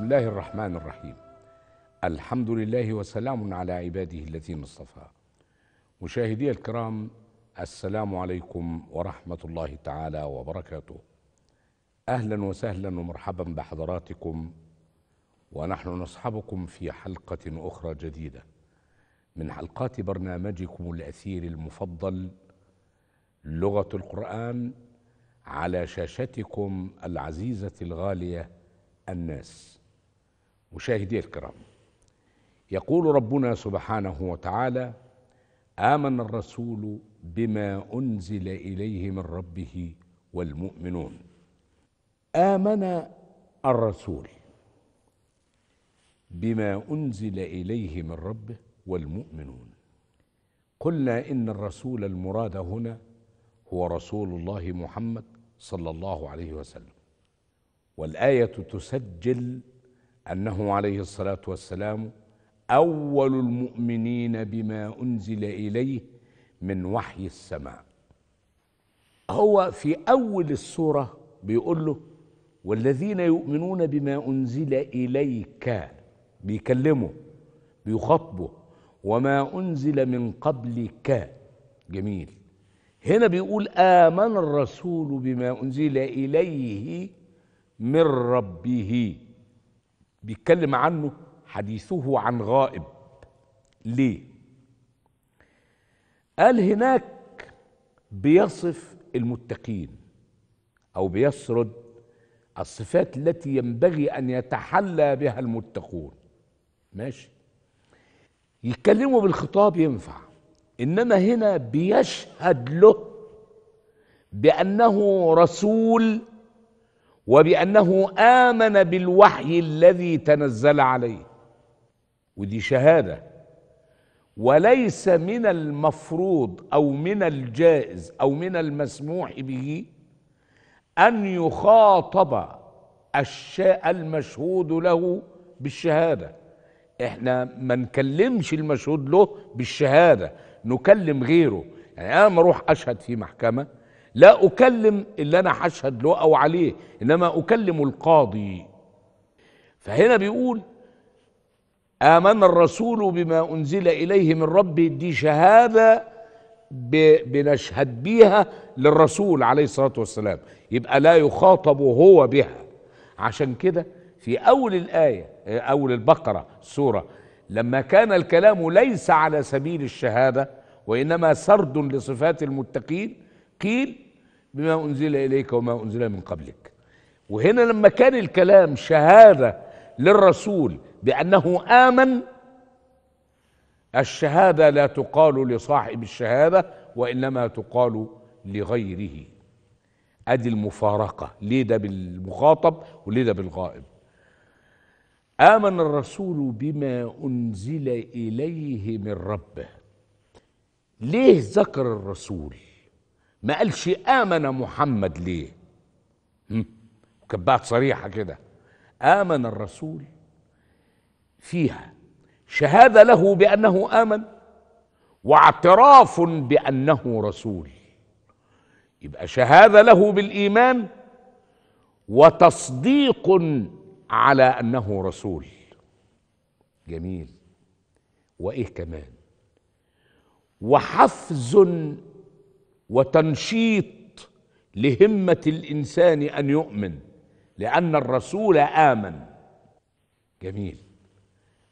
بسم الله الرحمن الرحيم الحمد لله وسلام على عباده الذين اصطفى مشاهدي الكرام السلام عليكم ورحمة الله تعالى وبركاته أهلا وسهلا ومرحبا بحضراتكم ونحن نصحبكم في حلقة أخرى جديدة من حلقات برنامجكم الأثير المفضل لغة القرآن على شاشتكم العزيزة الغالية الناس مشاهدي الكرام يقول ربنا سبحانه وتعالى امن الرسول بما انزل اليه من ربه والمؤمنون امن الرسول بما انزل اليه من ربه والمؤمنون قلنا ان الرسول المراد هنا هو رسول الله محمد صلى الله عليه وسلم والايه تسجل انه عليه الصلاه والسلام اول المؤمنين بما انزل اليه من وحي السماء هو في اول السوره بيقول له والذين يؤمنون بما انزل اليك بيكلمه بيخاطبه وما انزل من قبلك جميل هنا بيقول امن الرسول بما انزل اليه من ربه بيتكلم عنه حديثه عن غائب ليه قال هناك بيصف المتقين او بيسرد الصفات التي ينبغي ان يتحلى بها المتقون ماشي يتكلموا بالخطاب ينفع انما هنا بيشهد له بانه رسول وبأنه آمن بالوحي الذي تنزل عليه ودي شهادة وليس من المفروض أو من الجائز أو من المسموح به أن يخاطب الشيء المشهود له بالشهادة احنا ما نكلمش المشهود له بالشهادة نكلم غيره يعني أنا ما أروح أشهد في محكمة لا أكلم اللي أنا هشهد له أو عليه إنما أكلم القاضي فهنا بيقول آمن الرسول بما أنزل إليه من ربه دي شهادة بنشهد بيها للرسول عليه الصلاة والسلام يبقى لا يخاطب هو بها عشان كده في أول الآية أول البقرة السورة لما كان الكلام ليس على سبيل الشهادة وإنما سرد لصفات المتقين قيل بما أنزل إليك وما أنزل من قبلك وهنا لما كان الكلام شهادة للرسول بأنه آمن الشهادة لا تقال لصاحب الشهادة وإنما تقال لغيره أدي المفارقة ليه ده بالمخاطب وليه ده بالغائب آمن الرسول بما أنزل إليه من ربه ليه ذكر الرسول ما قالش آمن محمد ليه كبات صريحة كده آمن الرسول فيها شهادة له بأنه آمن واعتراف بأنه رسول يبقى شهادة له بالإيمان وتصديق على أنه رسول جميل وإيه كمان وحفز وتنشيط لهمه الانسان ان يؤمن لان الرسول امن جميل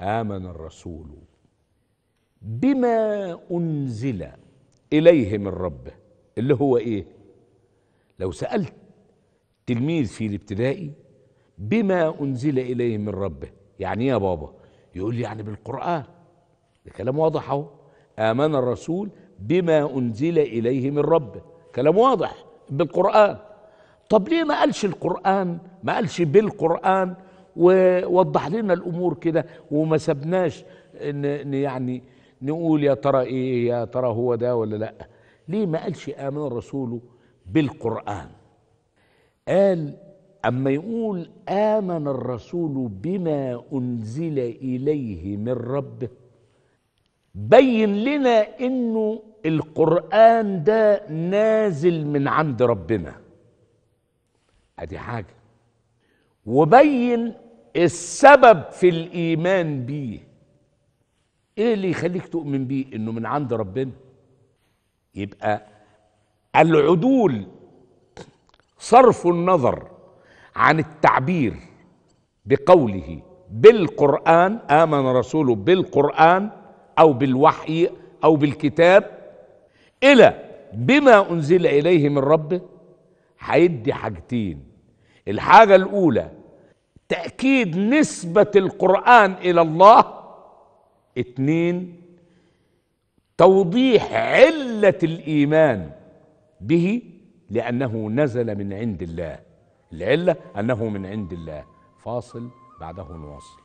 امن الرسول بما انزل اليه من ربه اللي هو ايه لو سالت تلميذ في الابتدائي بما انزل اليه من ربه يعني ايه يا بابا يقول لي يعني بالقران ده كلام واضح اهو امن الرسول بما أنزل إليه من ربه كلام واضح بالقرآن طب ليه ما قالش القرآن ما قالش بالقرآن ووضح لنا الأمور كده وما سبناش إن يعني نقول يا ترى إيه يا ترى هو ده ولا لأ ليه ما قالش آمن رسوله بالقرآن قال أما يقول آمن الرسول بما أنزل إليه من ربه بين لنا إنه القرآن ده نازل من عند ربنا ادي حاجة وبين السبب في الإيمان بيه ايه اللي يخليك تؤمن بيه انه من عند ربنا يبقى العدول صرف النظر عن التعبير بقوله بالقرآن آمن رسوله بالقرآن أو بالوحي أو بالكتاب إلى بما أنزل إليه من ربه هيدي حاجتين الحاجة الأولى تأكيد نسبة القرآن إلى الله اتنين توضيح علة الإيمان به لأنه نزل من عند الله العلة أنه من عند الله فاصل بعده نواصل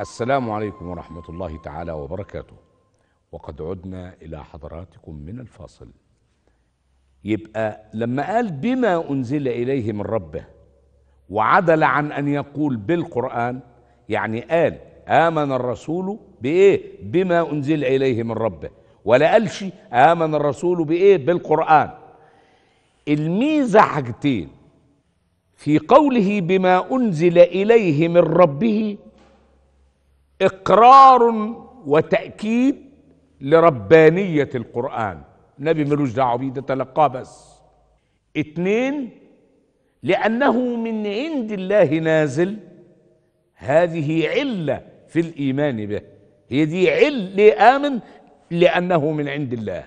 السلام عليكم ورحمة الله تعالى وبركاته وقد عدنا إلى حضراتكم من الفاصل يبقى لما قال بما أنزل إليه من ربه وعدل عن أن يقول بالقرآن يعني قال آمن الرسول بإيه بما أنزل إليه من ربه ولا قالش آمن الرسول بإيه بالقرآن الميزة حاجتين في قوله بما أنزل إليه من ربه اقرار وتاكيد لربانيه القران النبي ملوش دعوه بيه ده تلقاه بس اتنين لانه من عند الله نازل هذه عله في الايمان به هي دي عل ليه امن لانه من عند الله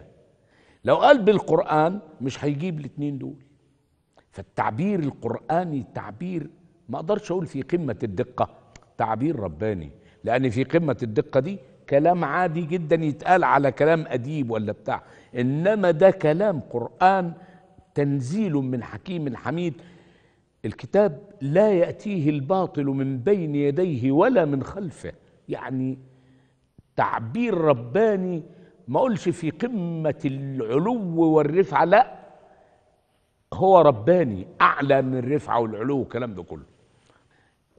لو قال بالقران مش هيجيب الاتنين دول فالتعبير القراني تعبير ما اقدرش اقول في قمه الدقه تعبير رباني لأن في قمة الدقة دي كلام عادي جدا يتقال على كلام أديب ولا بتاع إنما ده كلام قرآن تنزيل من حكيم حميد الكتاب لا يأتيه الباطل من بين يديه ولا من خلفه يعني تعبير رباني ما اقولش في قمة العلو والرفعة لا هو رباني أعلى من الرفعة والعلو والكلام ده كله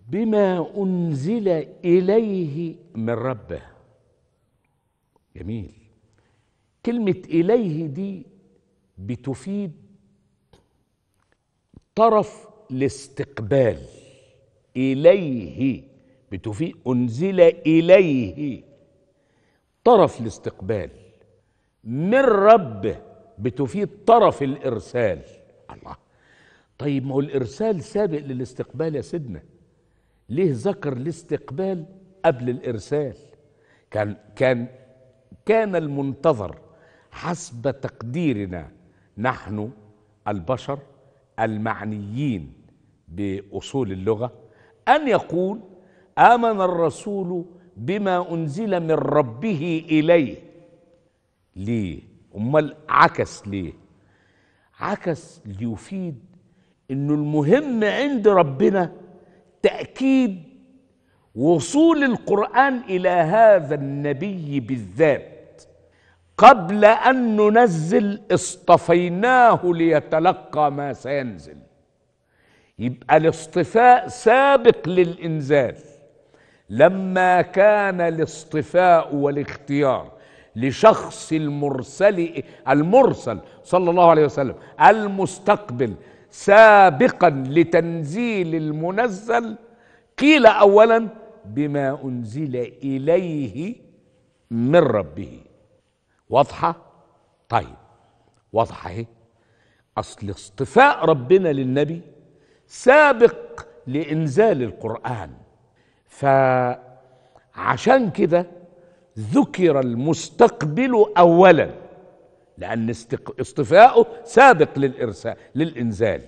بما أنزل إليه من ربه جميل كلمة إليه دي بتفيد طرف الاستقبال إليه بتفيد أنزل إليه طرف الاستقبال من ربه بتفيد طرف الإرسال الله طيب ما هو الإرسال سابق للاستقبال يا سيدنا ليه ذكر الاستقبال قبل الارسال كان كان كان المنتظر حسب تقديرنا نحن البشر المعنيين باصول اللغه ان يقول امن الرسول بما انزل من ربه اليه ليه امال عكس ليه عكس ليفيد انه المهم عند ربنا تأكيد وصول القرآن إلى هذا النبي بالذات قبل أن ننزل اصطفيناه ليتلقى ما سينزل يبقى الاصطفاء سابق للإنزال لما كان الاصطفاء والاختيار لشخص المرسل المرسل صلى الله عليه وسلم المستقبل سابقا لتنزيل المنزل قيل اولا بما انزل اليه من ربه واضحه طيب واضحه اهي اصل اصطفاء ربنا للنبي سابق لانزال القران فعشان كده ذكر المستقبل اولا لأن اصطفاؤه سابق للإرسال للإنزال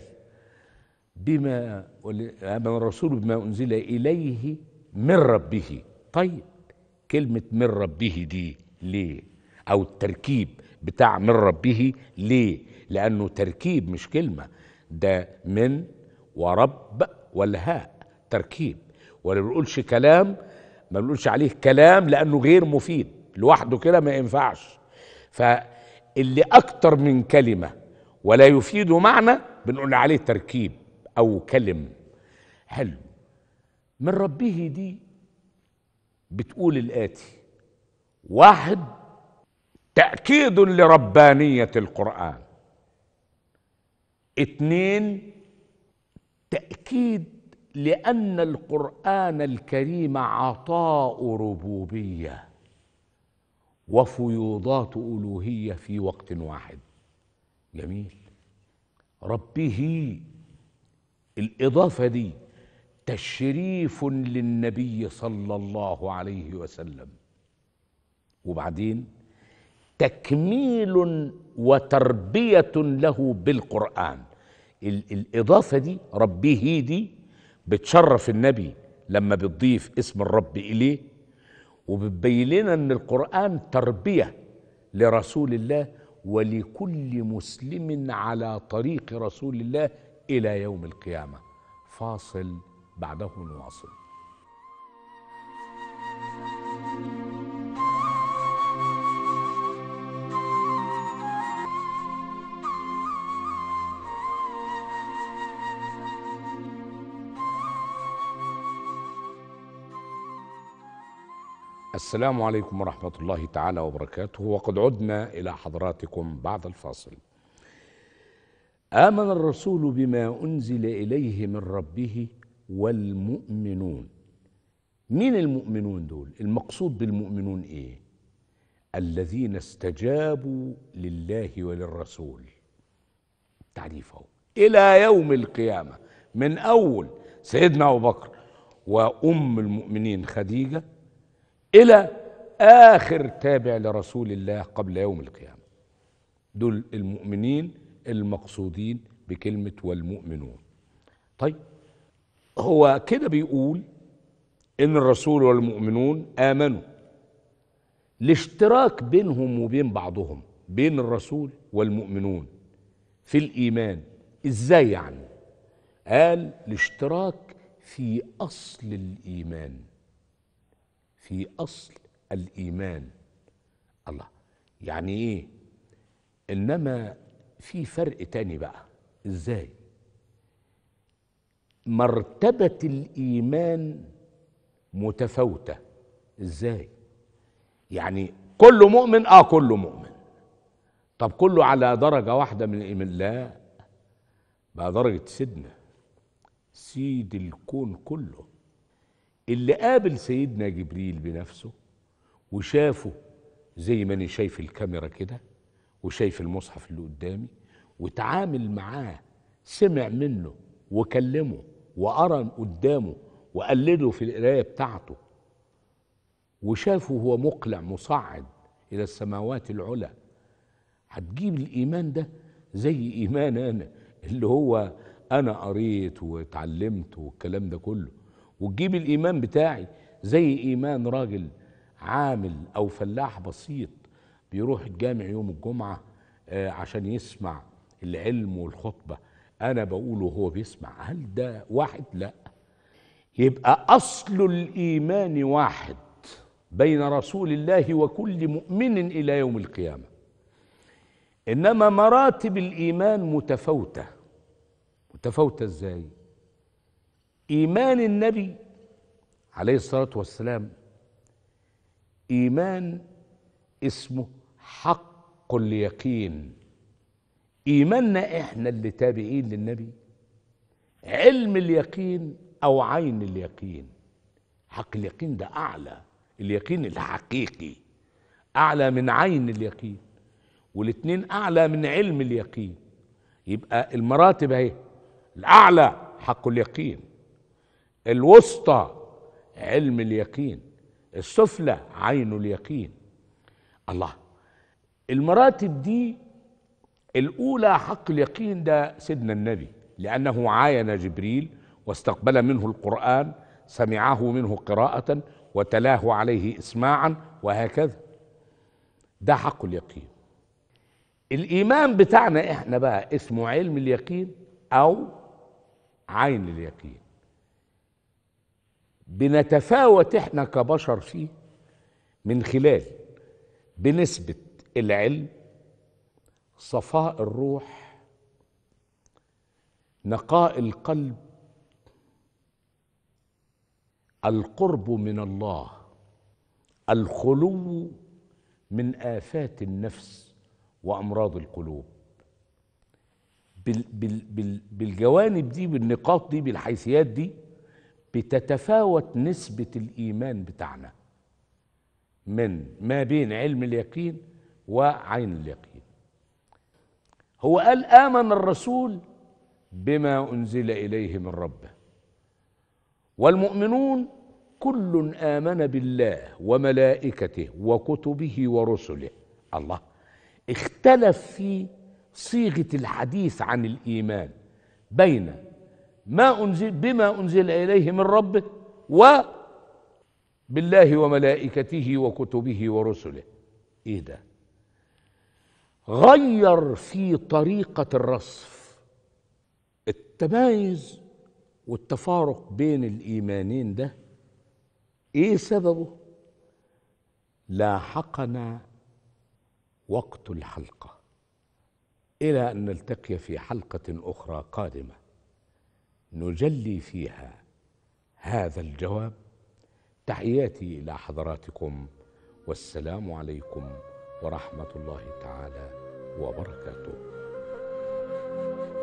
بما من الرسول بما أنزل إليه من ربه طيب كلمة من ربه دي ليه أو التركيب بتاع من ربه ليه لأنه تركيب مش كلمة ده من ورب والهاء تركيب ولا بنقولش كلام ما بنقولش عليه كلام لأنه غير مفيد لوحده كده ما ينفعش ف اللي أكتر من كلمة ولا يفيد معنى بنقول عليه تركيب أو كلم حلو من ربه دي بتقول الآتي واحد تأكيد لربانية القرآن اتنين تأكيد لأن القرآن الكريم عطاء ربوبيه وفيوضات ألوهية في وقت واحد جميل ربه الإضافة دي تشريف للنبي صلى الله عليه وسلم وبعدين تكميل وتربية له بالقرآن الإضافة دي ربه دي بتشرف النبي لما بتضيف اسم الرب إليه وبتبين لنا ان القران تربيه لرسول الله ولكل مسلم على طريق رسول الله الى يوم القيامه فاصل بعده نواصل السلام عليكم ورحمة الله تعالى وبركاته وقد عدنا إلى حضراتكم بعد الفاصل آمن الرسول بما أنزل إليه من ربه والمؤمنون مين المؤمنون دول؟ المقصود بالمؤمنون إيه؟ الذين استجابوا لله وللرسول تعريفه إلى يوم القيامة من أول سيدنا أبو بكر وأم المؤمنين خديجة إلى آخر تابع لرسول الله قبل يوم القيامة دول المؤمنين المقصودين بكلمة والمؤمنون طيب هو كده بيقول إن الرسول والمؤمنون آمنوا الاشتراك بينهم وبين بعضهم بين الرسول والمؤمنون في الإيمان إزاي يعني قال الاشتراك في أصل الإيمان في أصل الإيمان الله يعني إيه إنما في فرق تاني بقى إزاي مرتبة الإيمان متفاوتة إزاي يعني كله مؤمن آه كله مؤمن طب كله على درجة واحدة من الإيمان لا بقى درجة سيدنا سيد الكون كله اللي قابل سيدنا جبريل بنفسه وشافه زي ما انا شايف الكاميرا كده وشايف المصحف اللي قدامي وتعامل معاه سمع منه وكلمه وقرا قدامه وقلده في القرايه بتاعته وشافه هو مقلع مصعد الى السماوات العلى هتجيب الايمان ده زي ايمان انا اللي هو انا قريت واتعلمت والكلام ده كله وتجيب الايمان بتاعي زي ايمان راجل عامل او فلاح بسيط بيروح الجامع يوم الجمعه آه، عشان يسمع العلم والخطبه انا بقوله هو بيسمع هل ده واحد لا يبقى اصل الايمان واحد بين رسول الله وكل مؤمن الى يوم القيامه انما مراتب الايمان متفاوته متفاوته ازاي إيمان النبي عليه الصلاة والسلام إيمان اسمه حق اليقين إيماننا إحنا اللي تابعين للنبي علم اليقين أو عين اليقين حق اليقين ده أعلى اليقين الحقيقي أعلى من عين اليقين والاتنين أعلى من علم اليقين يبقى المراتب اهي الأعلى حق اليقين الوسطى علم اليقين السفلى عين اليقين الله المراتب دي الأولى حق اليقين ده سيدنا النبي لأنه عاين جبريل واستقبل منه القرآن سمعه منه قراءة وتلاه عليه إسماعا وهكذا ده حق اليقين الإيمان بتاعنا إحنا بقى اسمه علم اليقين أو عين اليقين بنتفاوت احنا كبشر فيه من خلال بنسبة العلم صفاء الروح نقاء القلب القرب من الله الخلو من آفات النفس وأمراض القلوب بالجوانب دي بالنقاط دي بالحيثيات دي بتتفاوت نسبة الإيمان بتاعنا من ما بين علم اليقين وعين اليقين هو قال آمن الرسول بما أنزل إليه من ربه والمؤمنون كل آمن بالله وملائكته وكتبه ورسله الله اختلف في صيغة الحديث عن الإيمان بين ما أنزل بما أنزل إليه من ربه وبالله وملائكته وكتبه ورسله إيه ده غير في طريقة الرصف التمايز والتفارق بين الإيمانين ده إيه سببه لاحقنا وقت الحلقة إلى أن نلتقي في حلقة أخرى قادمة نجلي فيها هذا الجواب تحياتي الى حضراتكم والسلام عليكم ورحمه الله تعالى وبركاته